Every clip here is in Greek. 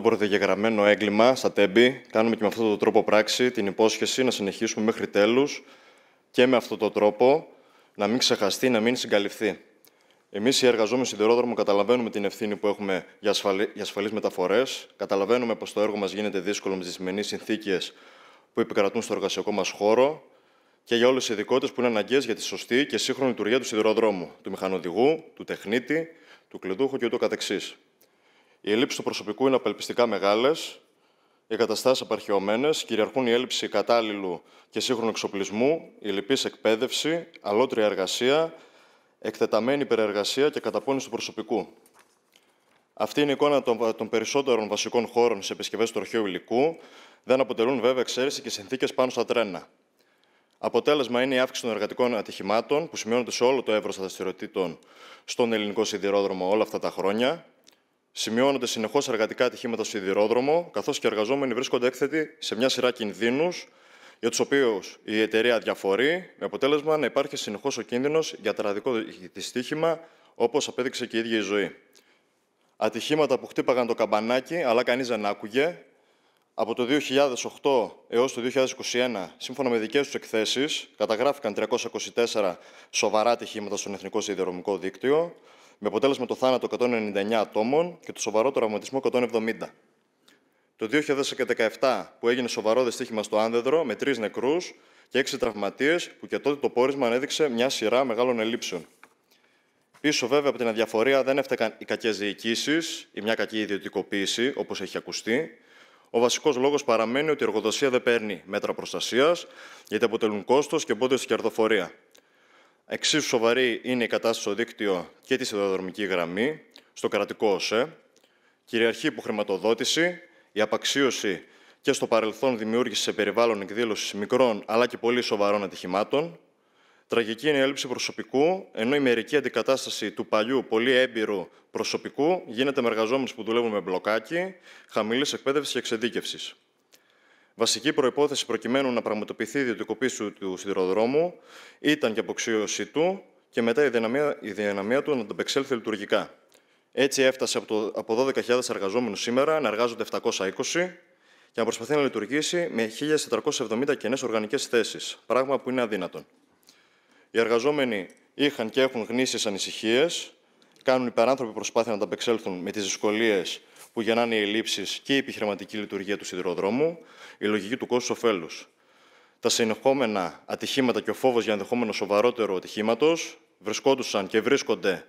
το προδιαγεγραμμένο έγκλημα στα τέμπη, κάνουμε και με αυτόν τον τρόπο πράξη την υπόσχεση να συνεχίσουμε μέχρι τέλους και με αυτόν τον τρόπο να μην ξεχαστεί, να μην συγκαλυφθεί. Εμείς οι εργαζόμενοι σιδηρόδρομο καταλαβαίνουμε την ευθύνη που έχουμε για, ασφαλεί, για μεταφορές. Καταλαβαίνουμε πως το έργο μας γίνεται δύσκολο με τις δυσμενεί συνθήκες που επικρατούν στο εργασιακό μας χώρο και για όλες τις ειδικότητες που είναι αναγκαίες για τη σωστή και σύγχρονη λειτουργία του σιδηροδρόμου, του μηχανοδηγού, του τεχνίτη, του κλειδούχου και οι ελλείψεις του προσωπικού είναι απελπιστικά μεγάλες, οι καταστάσεις απαρχαιωμένες, κυριαρχούν η έλλειψη κατάλληλου και σύγχρονου εξοπλισμού, η λυπής εκπαίδευση, αλότρια εργασία, εκτεταμένη υπερεργασία και καταπώνηση του προσωπικού. Αυτή είναι η εικόνα των περισσότερων βασικών χώρων σε επισκευές του αρχαίου υλικού. Δεν αποτελούν βέβαια εξαίρεση και συνθήκες πάνω στα τρένα. Αποτέλεσμα είναι η αύξηση των εργατικών ατυχημάτων που σημειώνονται σε όλο το εύρος δραστηριοτήτων στον ελληνικό σιδηρόδρομο όλα αυτά τα χρόνια, Σημειώνονται συνεχώς εργατικά ατυχήματα στο σιδηρόδρομο, καθώς και οι εργαζόμενοι βρίσκονται έκθετοι σε μια σειρά κινδύνους, για τους οποίους η εταιρεία διαφορεί, με αποτέλεσμα να υπάρχει συνεχώς ο κίνδυνος για τραδικό δυστύχημα, όπως απέδειξε και η ίδια η ζωή. Ατυχήματα που χτύπαγαν το καμπανάκι, αλλά κανείς δεν άκουγε. Από το 2008 έως το 2021, σύμφωνα με δικές τους εκθέσεις, καταγράφηκαν 324 σοβαρά ατυχήματα στον Εθνικό Σιδηροδρομικό Δίκτυο, με αποτέλεσμα το θάνατο 199 ατόμων και το σοβαρό τραυματισμό 170. Το 2017, που έγινε σοβαρό δυστύχημα στο Άνδεδρο, με τρεις νεκρούς και έξι τραυματίες, που και τότε το πόρισμα ανέδειξε μια σειρά μεγάλων ελλείψεων. Πίσω βέβαια από την αδιαφορία δεν έφτακαν οι κακές διοικήσεις ή μια κακή ιδιωτικοποίηση, όπως έχει ακουστεί. Ο βασικός λόγος παραμένει ότι η εργοδοσία δεν παίρνει μέτρα προστασίας, γιατί αποτελούν κόστος και εμπόδιο στην κερδοφορία. Εξίσου σοβαρή είναι η κατάσταση στο δίκτυο και τη σιδηροδρομική γραμμή, στο κρατικό ΩΣΕ, Κυριαρχεί υποχρηματοδότηση, η απαξίωση και στο παρελθόν δημιούργησε σε περιβάλλον εκδήλωσης μικρών αλλά και πολύ σοβαρών ατυχημάτων. Τραγική είναι η έλλειψη προσωπικού, ενώ η μερική αντικατάσταση του παλιού πολύ έμπειρου προσωπικού γίνεται με εργαζόμενους που δουλεύουν με μπλοκάκι, χαμηλής εκπαίδευσης και εξειδίκευσης. Βασική προπόθεση προκειμένου να πραγματοποιηθεί η ιδιωτικοποίηση του σιδηροδρόμου ήταν και αποξίωση του και μετά η δυναμία, η δυναμία του να ανταπεξέλθει λειτουργικά. Έτσι έφτασε από, από 12.000 εργαζόμενους σήμερα να εργάζονται 720 και να προσπαθεί να λειτουργήσει με 1.470 κενές οργανικές θέσεις, πράγμα που είναι αδύνατον. Οι εργαζόμενοι είχαν και έχουν γνήσιε ανησυχίες, κάνουν υπεράνθρωποι προσπάθεια να τα ανταπεξέλθουν με τις δυσκολίες που γεννάνε οι ελλείψεις και η επιχειρηματική λειτουργία του σιδηροδρόμου, η λογική του κόστους ωφέλους. Τα συνεχόμενα ατυχήματα και ο φόβος για ενδεχόμενο σοβαρότερο ατυχήματος βρισκόντουσαν και βρίσκονται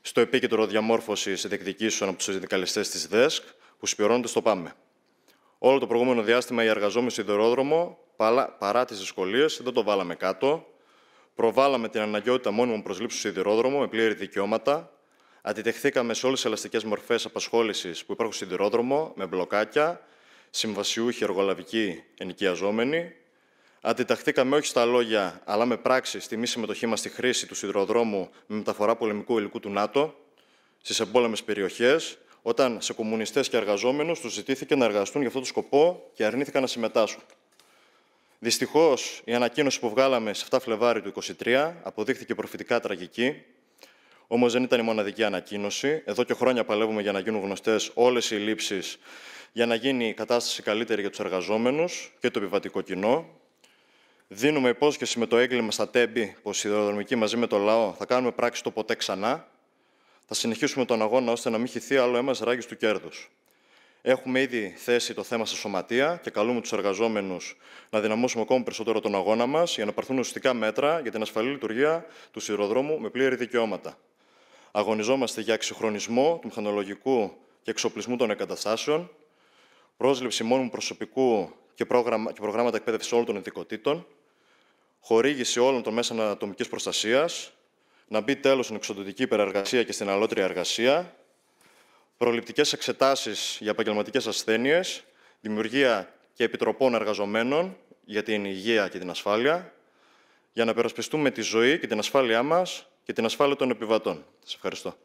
στο επίκεντρο διαμόρφωσης διεκδικήσεων από τους συνδικαλιστές της ΔΕΣΚ, που σπηρώνονται στο ΠΑΜΕ. Όλο το προηγούμενο διάστημα οι εργαζόμενοι σιδηρόδρομο, παρά τις δυσκολίες, δεν το βάλαμε κάτω. Προβάλαμε την αναγκαιότητα μόνιμων προσλήψεων σιδηρόδρομο με πλήρη δικαιώματα, Αντιτεχθήκαμε σε όλες τις ελαστικές μορφές απασχόλησης που υπάρχουν στον σιδηρόδρομο, με μπλοκάκια, συμβασιούχοι, εργολαβικοί, ενοικιαζόμενοι. Αντιταχθήκαμε όχι στα λόγια, αλλά με πράξη στη μη συμμετοχή μας στη χρήση του σιδηροδρόμου με μεταφορά πολεμικού υλικού του ΝΑΤΟ στις εμπόλεμες περιοχές, όταν σε κομμουνιστές και εργαζόμενους τους ζητήθηκε να εργαστούν για αυτόν τον σκοπό και αρνήθηκαν να συμμετάσχουν. Δυστυχώς, η ανακοίνωση που βγάλαμε σε 7 Φλεβάρι του 2023 αποδείχθηκε προφητικά τραγική Όμως δεν ήταν η μοναδική ανακοίνωση. Εδώ και χρόνια παλεύουμε για να γίνουν γνωστές όλες οι λήψεις, για να γίνει η κατάσταση καλύτερη για τους εργαζόμενους και το επιβατικό κοινό. Δίνουμε υπόσχεση με το έγκλημα στα τέμπη πως η σιδηροδρομική μαζί με το λαό θα κάνουμε πράξη το ποτέ ξανά. Θα συνεχίσουμε τον αγώνα ώστε να μην χυθεί άλλο ένα ράγι του κέρδους. Έχουμε ήδη θέσει το θέμα στα σωματεία και καλούμε τους εργαζόμενους να δυναμώσουμε ακόμα περισσότερο τον αγώνα μας για να παρθούν ουσιαστικά μέτρα για την ασφαλή λειτουργία του σιδηροδρόμου με πλήρη δικαιώματα. Αγωνιζόμαστε για εξυγχρονισμό του μηχανολογικού και εξοπλισμού των εγκαταστάσεων, πρόσληψη μόνιμου προσωπικού και, πρόγραμμα, και προγράμματα εκπαίδευσης όλων των ειδικοτήτων, χορήγηση όλων των μέσων ατομική προστασίας, να μπει τέλος στην εξωτερική υπεραργασία και στην αλότρια εργασία, προληπτικές εξετάσεις για επαγγελματικές ασθένειες, δημιουργία και επιτροπών εργαζομένων για την υγεία και την ασφάλεια, για να περασπιστούμε τη ζωή και την ασφάλειά μας και την ασφάλεια των επιβατών. Σας ευχαριστώ.